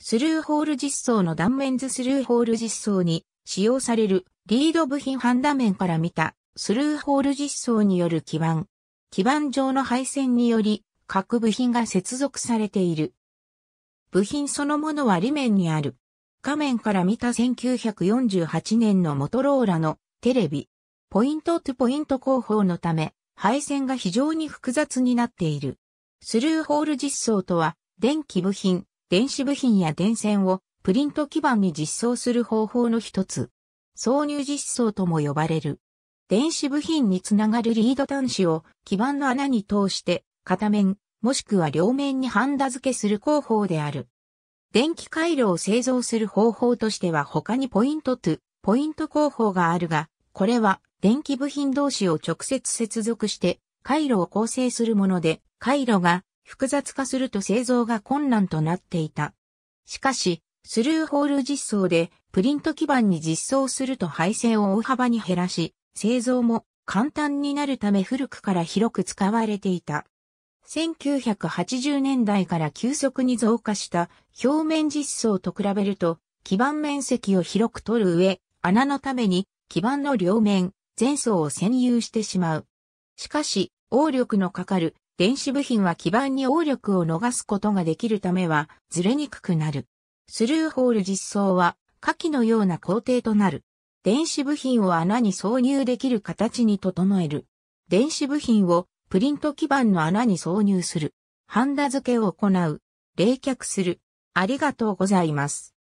スルーホール実装の断面図スルーホール実装に使用されるリード部品判断面から見たスルーホール実装による基板。基板上の配線により各部品が接続されている。部品そのものは裏面にある。画面から見た1948年のモトローラのテレビ。ポイントトゥポイント工法のため配線が非常に複雑になっている。スルーホール実装とは電気部品、電子部品や電線をプリント基板に実装する方法の一つ。挿入実装とも呼ばれる。電子部品につながるリード端子を基板の穴に通して片面、もしくは両面にハンダ付けする工法である。電気回路を製造する方法としては他にポイント2、ポイント工法があるが、これは電気部品同士を直接接続して回路を構成するもので、回路が複雑化すると製造が困難となっていた。しかし、スルーホール実装でプリント基板に実装すると配線を大幅に減らし、製造も簡単になるため古くから広く使われていた。1980年代から急速に増加した表面実装と比べると、基板面積を広く取る上、穴のために基板の両面、前層を占有してしまう。しかし、応力のかかる電子部品は基板に応力を逃すことができるためはずれにくくなる。スルーホール実装は下記のような工程となる。電子部品を穴に挿入できる形に整える。電子部品をプリント基板の穴に挿入する。ハンダ付けを行う。冷却する。ありがとうございます。